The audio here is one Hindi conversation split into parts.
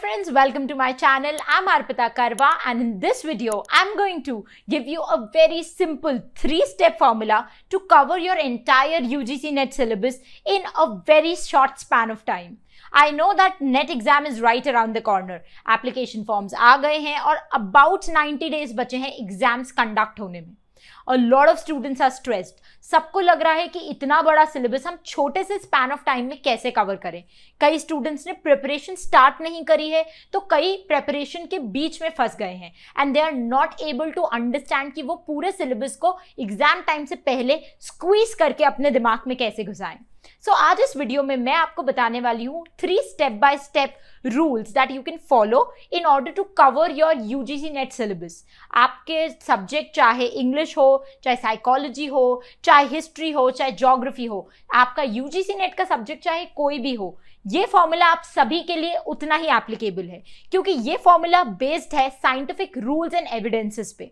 friends, welcome to my channel. I'm Arpita Karwa and in this video, I'm going to give you a very simple three-step formula to cover your entire UGC NET syllabus in a very short span of time. I know that NET exam is right around the corner. Application forms are गए हैं about 90 days बचे exams conduct होने में. और lot of students are stressed सबको लग रहा है कि इतना बड़ा सिलेबस हम छोटे से स्पैन ऑफ टाइम में कैसे कवर करें कई स्टूडेंट्स ने प्रिपरेशन स्टार्ट नहीं करी है तो कई प्रेपरेशन के बीच में फंस गए हैं and they are not able to understand कि वो पूरे सिलेबस को एग्जाम टाइम से पहले स्क्वीज करके अपने दिमाग में कैसे घुसाएं सो so, आज इस वीडियो में मैं आपको बताने वाली हूँ three step by step rules that you can follow in order to cover your UGC NET syllabus आपके सब्जेक्ट चाहे इंग्लिश हो चाहे साइकोलॉजी हो चाहे हिस्ट्री हो चाहे जोग्राफी हो आपका यूजीसी नेट का सब्जेक्ट चाहे कोई भी हो ये फॉर्मूला आप सभी के लिए उतना ही एप्लीकेबल है क्योंकि ये फॉर्मूला बेस्ड है साइंटिफिक रूल्स एंड एविडेंसेस पे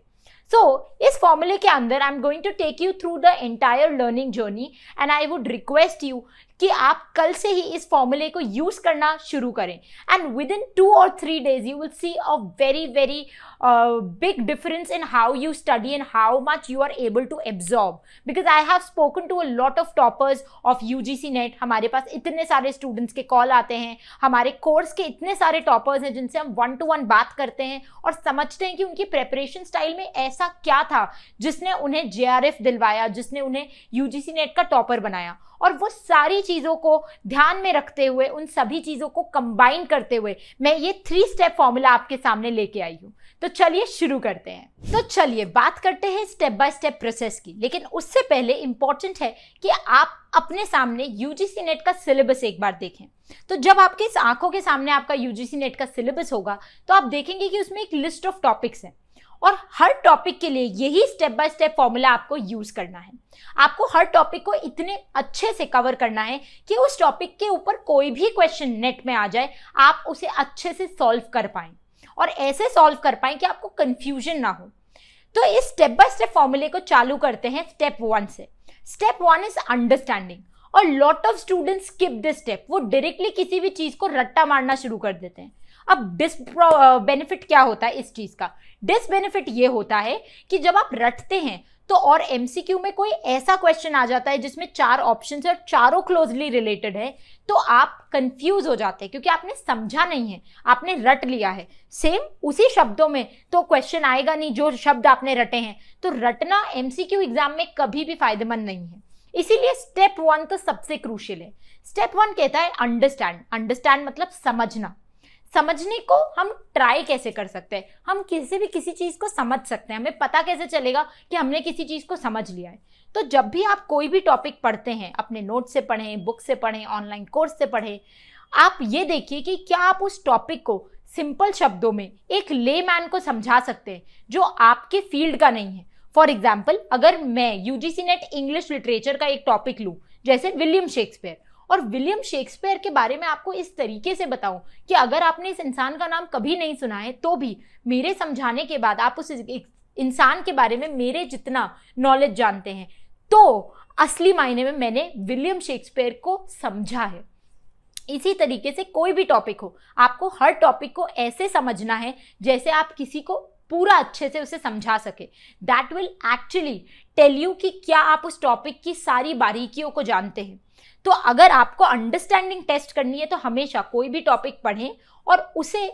सो so, इस फॉर्मूले के अंदर I am going to take you through the entire learning journey and I would request you कि आप कल से ही इस फॉर्मूले को यूज़ करना शुरू करें एंड विद इन टू और three days you will see a very very big difference in how you study and how much you are able to absorb because I have spoken to a lot of toppers of U G C NET हमारे पास इतने सारे स्टूडेंट्स के कॉल आते हैं हमारे कोर्स के इतने सारे टॉपर्स हैं जिनसे हम वन टू वन बात करते हैं और समझते हैं कि उनकी प्रेपरेशन स्टाइल में ऐसा क्या था जिसने उन्हें जे आर एफ दिलवाया जिसने उन्हें यू जी सी नेट का टॉपर बनाया और वो सारी चीज़ों को ध्यान में रखते हुए उन सभी चीज़ों को कंबाइन करते हुए मैं ये थ्री स्टेप फॉर्मूला आपके सामने लेके आई हूँ तो चलिए शुरू करते हैं तो चलिए बात करते हैं स्टेप बाय स्टेप प्रोसेस की लेकिन उससे पहले इंपॉर्टेंट है कि आप अपने सामने यूजीसी नेट का सिलेबस एक बार देखें तो जब आपके आंखों के सामने आपका यूजीसी नेट का सिलेबस होगा तो आप देखेंगे कि उसमें एक लिस्ट ऑफ टॉपिक्स है और हर टॉपिक के लिए यही स्टेप बाय स्टेप फॉर्मूला आपको यूज करना है आपको हर टॉपिक को इतने अच्छे से कवर करना है कि उस टॉपिक के ऊपर कोई भी क्वेश्चन नेट में आ जाए आप उसे अच्छे से सॉल्व कर पाए और ऐसे सॉल्व कर पाए कि आपको कंफ्यूजन ना हो तो इस स्टेप बाय स्टेप फॉर्मूले को चालू करते हैं स्टेप वन से स्टेप वन इज अंडरस्टैंडिंग और lot of students skip this step वो डायरेक्टली किसी भी चीज को रट्टा मारना शुरू कर देते हैं अब डिस बेनिफिट क्या होता है इस चीज़ का डिस बेनिफिट ये होता है कि जब आप रटते हैं तो और एमसीक्यू में कोई ऐसा क्वेश्चन आ जाता है जिसमें चार ऑप्शन है और चारों क्लोजली रिलेटेड है तो आप कंफ्यूज हो जाते हैं क्योंकि आपने समझा नहीं है आपने रट लिया है सेम उसी शब्दों में तो क्वेश्चन आएगा नहीं जो शब्द आपने रटे हैं तो रटना एमसीक्यू एग्जाम में कभी भी फायदेमंद नहीं है इसीलिए स्टेप वन तो सबसे क्रूशियल है स्टेप वन कहता है अंडरस्टैंड अंडरस्टैंड मतलब समझना समझने को हम ट्राई कैसे कर सकते हैं हम किसी भी किसी चीज़ को समझ सकते हैं हमें पता कैसे चलेगा कि हमने किसी चीज़ को समझ लिया है तो जब भी आप कोई भी टॉपिक पढ़ते हैं अपने नोट से पढ़ें बुक से पढ़ें ऑनलाइन कोर्स से पढ़ें आप ये देखिए कि क्या आप उस टॉपिक को सिंपल शब्दों में एक ले मैन को समझा सकते हैं जो आपके फील्ड का नहीं है फॉर एग्जाम्पल अगर मैं यूजीसी नेट इंग्लिश लिटरेचर का एक टॉपिक लूँ जैसे विलियम शेक्सपियर और विलियम शेक्सपियर के बारे में आपको इस तरीके से बताऊं कि अगर आपने इस इंसान का नाम कभी नहीं सुना है तो भी मेरे समझाने के बाद आप उस इंसान के बारे में मेरे जितना नॉलेज जानते हैं तो असली मायने में मैंने विलियम शेक्सपियर को समझा है इसी तरीके से कोई भी टॉपिक हो आपको हर टॉपिक को ऐसे समझना है जैसे आप किसी को पूरा अच्छे से उसे समझा सके that will actually tell you कि क्या आप उस टॉपिक की सारी बारीकियों को जानते हैं तो अगर आपको अंडरस्टैंडिंग टेस्ट करनी है तो हमेशा कोई भी टॉपिक पढ़ें और उसे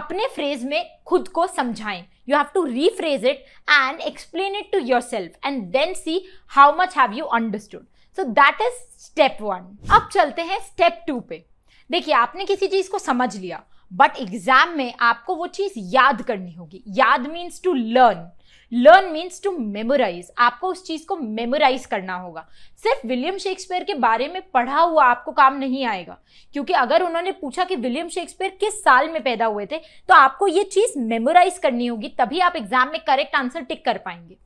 अपने फ्रेज में खुद को समझाएं you have to rephrase it and explain it to yourself and then see how much have you understood so that is step one अब चलते हैं स्टेप टू पे देखिए आपने किसी चीज़ को समझ लिया बट एग्जाम में आपको वो चीज़ याद करनी होगी याद means to learn learn means to memorise आपको उस चीज़ को मेमोराइज करना होगा सिर्फ विलियम शेक्सपियर के बारे में पढ़ा हुआ आपको काम नहीं आएगा क्योंकि अगर उन्होंने पूछा कि विलियम शेक्सपियर किस साल में पैदा हुए थे तो आपको ये चीज़ मेमोराइज करनी होगी तभी आप एग्जाम में करेक्ट आंसर टिक कर पाएंगे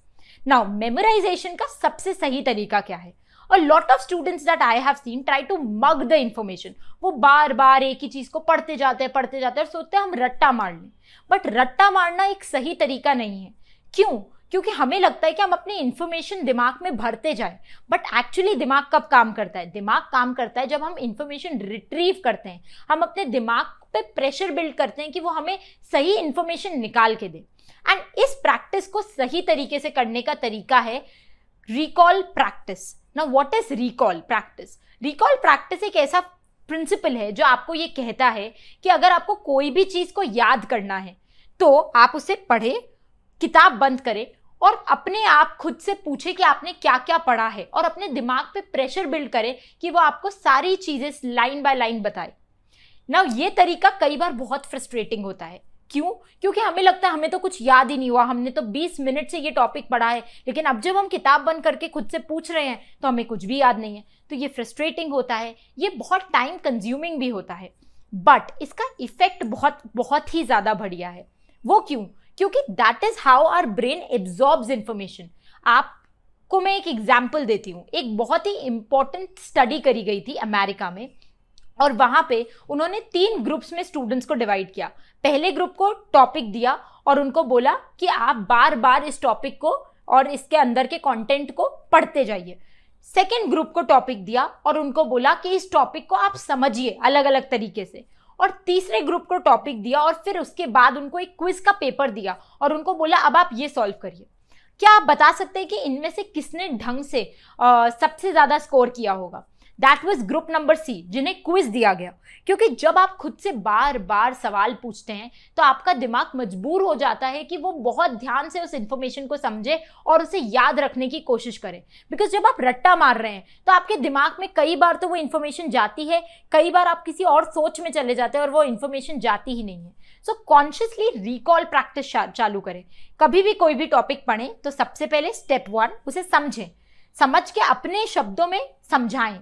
नाउ मेमोराइजेशन का सबसे सही तरीका क्या है और lot of students that I have seen try to mug the information वो बार बार एक ही चीज़ को पढ़ते जाते हैं पढ़ते जाते हैं और सोचते हैं हम रट्टा मार लें बट रट्टा मारना एक सही तरीका नहीं है क्यों क्योंकि हमें लगता है कि हम अपनी इन्फॉर्मेशन दिमाग में भरते जाएं बट एक्चुअली दिमाग कब काम करता है दिमाग काम करता है जब हम इन्फॉर्मेशन रिट्रीव करते हैं हम अपने दिमाग पे प्रेशर बिल्ड करते हैं कि वो हमें सही इन्फॉर्मेशन निकाल के दे एंड इस प्रैक्टिस को सही तरीके से करने का तरीका है रिकॉल प्रैक्टिस ना what is recall practice recall practice एक ऐसा प्रिंसिपल है जो आपको ये कहता है कि अगर आपको कोई भी चीज़ को याद करना है तो आप उसे पढ़े किताब बंद करें और अपने आप खुद से पूछे कि आपने क्या क्या पढ़ा है और अपने दिमाग पे प्रेशर बिल्ड करें कि वो आपको सारी चीज़ें लाइन बाय लाइन बताए ना ये तरीका कई बार बहुत फ्रस्ट्रेटिंग होता है क्यों क्योंकि हमें लगता है हमें तो कुछ याद ही नहीं हुआ हमने तो 20 मिनट से ये टॉपिक पढ़ा है लेकिन अब जब हम किताब बंद करके खुद से पूछ रहे हैं तो हमें कुछ भी याद नहीं है तो ये फ्रस्ट्रेटिंग होता है ये बहुत टाइम कंज्यूमिंग भी होता है बट इसका इफेक्ट बहुत बहुत ही ज़्यादा बढ़िया है वो क्यों क्योंकि that is how our brain absorbs information आपको मैं एक एग्जाम्पल देती हूँ एक बहुत ही इंपॉर्टेंट स्टडी करी गई थी अमेरिका में और वहां पे उन्होंने तीन ग्रुप्स में स्टूडेंट्स को डिवाइड किया पहले ग्रुप को टॉपिक दिया और उनको बोला कि आप बार बार इस टॉपिक को और इसके अंदर के कंटेंट को पढ़ते जाइए सेकेंड ग्रुप को टॉपिक दिया और उनको बोला कि इस टॉपिक को आप समझिए अलग अलग तरीके से और तीसरे ग्रुप को टॉपिक दिया और फिर उसके बाद उनको एक क्विज का पेपर दिया और उनको बोला अब आप ये सॉल्व करिए क्या आप बता सकते हैं कि इनमें से किसने ढंग से आ, सबसे ज़्यादा स्कोर किया होगा that was group number C जिन्हें क्विज दिया गया क्योंकि जब आप खुद से बार बार सवाल पूछते हैं तो आपका दिमाग मजबूर हो जाता है कि वो बहुत ध्यान से उस इंफॉर्मेशन को समझे और उसे याद रखने की कोशिश करे बिकॉज जब आप रट्टा मार रहे हैं तो आपके दिमाग में कई बार तो वो इन्फॉर्मेशन जाती है कई बार आप किसी और सोच में चले जाते हैं और वो इन्फॉर्मेशन जाती ही नहीं है सो कॉन्शियसली रिकॉल प्रैक्टिस चालू करें कभी भी कोई भी टॉपिक पढ़ें तो सबसे पहले स्टेप वन उसे समझें समझ के अपने शब्दों में समझाएं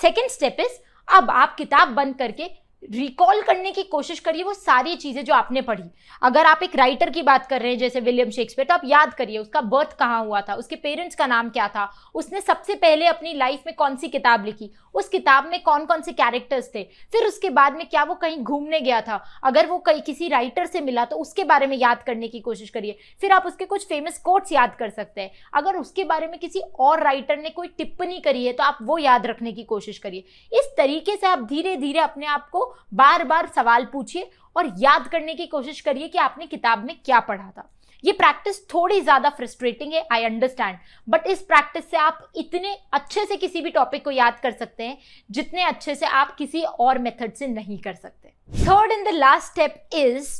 सेकेंड स्टेप इज अब आप किताब बंद करके रिकॉल करने की कोशिश करिए वो सारी चीज़ें जो आपने पढ़ी अगर आप एक राइटर की बात कर रहे हैं जैसे विलियम शेक्सपियर तो आप याद करिए उसका बर्थ कहाँ हुआ था उसके पेरेंट्स का नाम क्या था उसने सबसे पहले अपनी लाइफ में कौन सी किताब लिखी उस किताब में कौन कौन से कैरेक्टर्स थे फिर उसके बाद में क्या वो कहीं घूमने गया था अगर वो कहीं किसी राइटर से मिला तो उसके बारे में याद करने की कोशिश करिए फिर आप उसके कुछ फेमस कोट्स याद कर सकते हैं अगर उसके बारे में किसी और राइटर ने कोई टिप्पणी करी है तो आप वो याद रखने की कोशिश करिए इस तरीके से आप धीरे धीरे अपने आप को बार बार सवाल पूछिए और याद करने की कोशिश करिए कि आपने किताब में क्या पढ़ा था ये प्रैक्टिस थोड़ी ज्यादा फ्रस्ट्रेटिंग है आई अंडरस्टैंड बट इस प्रैक्टिस से आप इतने अच्छे से किसी भी टॉपिक को याद कर सकते हैं जितने अच्छे से आप किसी और मेथड से नहीं कर सकते third and the last step is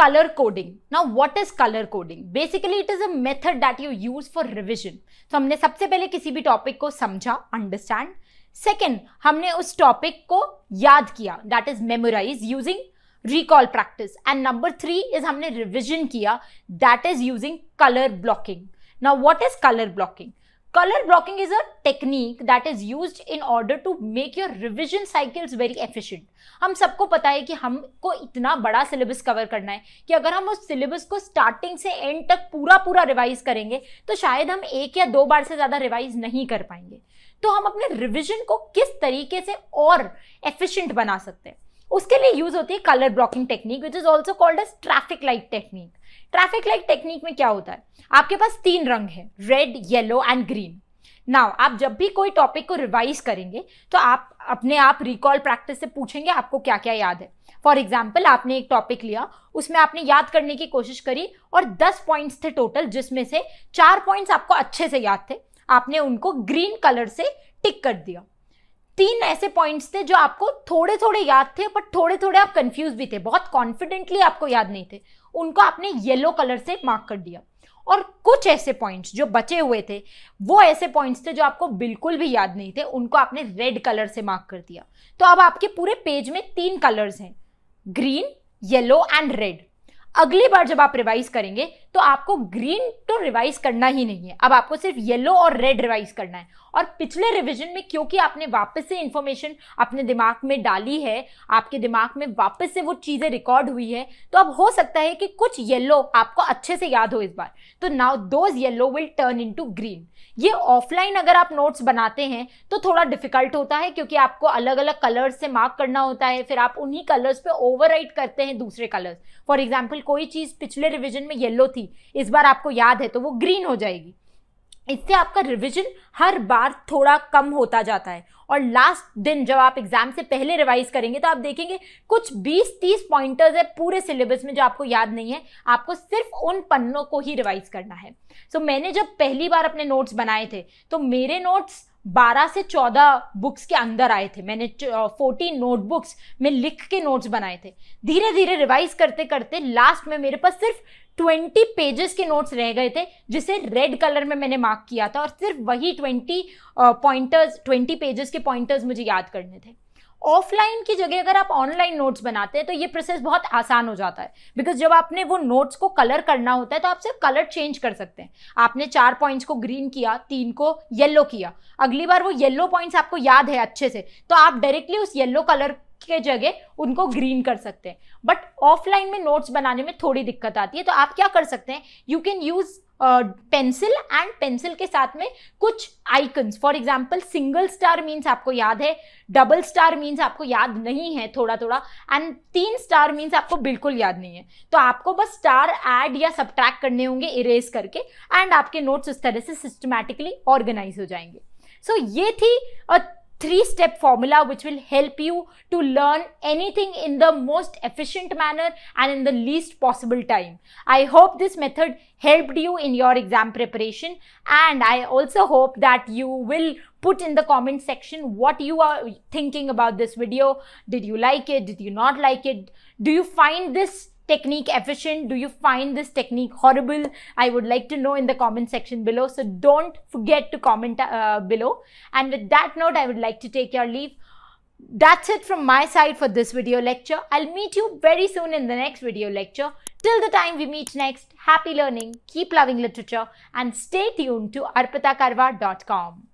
colour coding now what is colour coding basically it is a method that you use for revision तो हमने सबसे पहले किसी भी टॉपिक को समझा अंडरस्टैंड सेकेंड हमने उस टॉपिक को याद किया that is memorise using recall practice and number three is हमने रिविजन किया that is using colour blocking now what is colour blocking color blocking is a technique that is used in order to make your revision cycles very efficient हम सबको पता है कि हमको इतना बड़ा सिलेबस कवर करना है कि अगर हम उस सिलेबस को स्टार्टिंग से एंड तक पूरा पूरा रिवाइज करेंगे तो शायद हम एक या दो बार से ज़्यादा रिवाइज नहीं कर पाएंगे तो हम अपने रिविजन को किस तरीके से और एफिशिएंट बना सकते हैं उसके लिए यूज होती है colour blocking technique which is also called as traffic light technique traffic light technique में क्या होता है आपके पास तीन रंग है red yellow and green now आप जब भी कोई टॉपिक को रिवाइज करेंगे तो आप अपने आप रिकॉल प्रैक्टिस से पूछेंगे आपको क्या क्या याद है फॉर एग्जाम्पल आपने एक टॉपिक लिया उसमें आपने याद करने की कोशिश करी और 10 पॉइंट्स थे टोटल जिसमें से चार पॉइंट्स आपको अच्छे से याद थे आपने उनको ग्रीन कलर से टिक कर दिया तीन ऐसे पॉइंट्स थे जो आपको थोड़े थोड़े याद थे पर थोड़े थोड़े आप कंफ्यूज भी थे बहुत कॉन्फिडेंटली आपको याद नहीं थे उनको आपने येलो कलर से मार्क कर दिया और कुछ ऐसे पॉइंट्स जो बचे हुए थे वो ऐसे पॉइंट्स थे जो आपको बिल्कुल भी याद नहीं थे उनको आपने रेड कलर से मार्क कर दिया तो अब आपके पूरे पेज में तीन कलर्स हैं ग्रीन येलो एंड रेड अगली बार जब आप रिवाइज करेंगे तो आपको ग्रीन तो रिवाइज करना ही नहीं है अब आपको सिर्फ येलो और रेड रिवाइज करना है और पिछले रिविजन में क्योंकि आपने वापस से इंफॉर्मेशन अपने दिमाग में डाली है आपके दिमाग में वापस से वो चीज़ें रिकॉर्ड हुई है तो अब हो सकता है कि कुछ येलो आपको अच्छे से याद हो इस बार तो now those yellow will turn in green ये ऑफलाइन अगर आप नोट्स बनाते हैं तो थोड़ा डिफिकल्ट होता है क्योंकि आपको अलग अलग कलर्स से मार्क करना होता है फिर आप उन्हीं कलर्स पे ओवर करते हैं दूसरे कलर्स फॉर एग्जाम्पल कोई चीज़ पिछले रिविजन में येलो थी थी इस बार आपको याद है तो वो ग्रीन हो जाएगी इससे आपका रिवीजन हर बार थोड़ा कम होता जाता है और लास्ट दिन जब आप एग्जाम से पहले रिवाइज करेंगे तो आप देखेंगे कुछ 20-30 पॉइंटर्स है पूरे सिलेबस में जो आपको याद नहीं है आपको सिर्फ उन पन्नों को ही रिवाइज करना है सो so, मैंने जब पहली बार अपने नोट्स बनाए थे तो मेरे नोट्स 12 से 14 बुक्स के अंदर आए थे मैंने 14 नोटबुक्स में लिख के नोट्स बनाए थे धीरे धीरे रिवाइज करते करते लास्ट में मेरे पास सिर्फ ट्वेंटी पेजेस के नोट्स रह गए थे जिसे रेड कलर में मैंने मार्क किया था और सिर्फ वही ट्वेंटी पॉइंटर्स ट्वेंटी पेजेस के पॉइंटर्स मुझे याद करने थे ऑफलाइन की जगह अगर आप ऑनलाइन नोट्स बनाते हैं तो ये प्रोसेस बहुत आसान हो जाता है बिकॉज जब आपने वो नोट्स को कलर करना होता है तो आप सिर्फ कलर चेंज कर सकते हैं आपने चार पॉइंट्स को ग्रीन किया तीन को येलो किया अगली बार वो येलो पॉइंट्स आपको याद है अच्छे से तो आप डायरेक्टली उस येलो कलर के जगह उनको ग्रीन कर सकते हैं बट ऑफलाइन में नोट्स बनाने में थोड़ी दिक्कत आती है तो आप क्या कर सकते हैं you can use pencil and pencil के साथ में कुछ icons for example single star means आपको याद है डबल स्टार मीन्स आपको याद नहीं है थोड़ा थोड़ा एंड तीन स्टार मीन्स आपको बिल्कुल याद नहीं है तो आपको बस स्टार एड या सब्ट्रैक्ट करने होंगे इरेज करके एंड आपके नोट्स इस तरह से सिस्टमैटिकली ऑर्गेनाइज हो जाएंगे सो so, ये थी three-step formula which will help you to learn anything in the most efficient manner and in the least possible time. I hope this method helped you in your exam preparation and I also hope that you will put in the comment section what you are thinking about this video. Did you like it? Did you not like it? Do you find this technique efficient? Do you find this technique horrible? I would like to know in the comment section below. So don't forget to comment uh, below. And with that note, I would like to take your leave. That's it from my side for this video lecture. I'll meet you very soon in the next video lecture. Till the time we meet next, happy learning, keep loving literature and stay tuned to arpitakarva.com.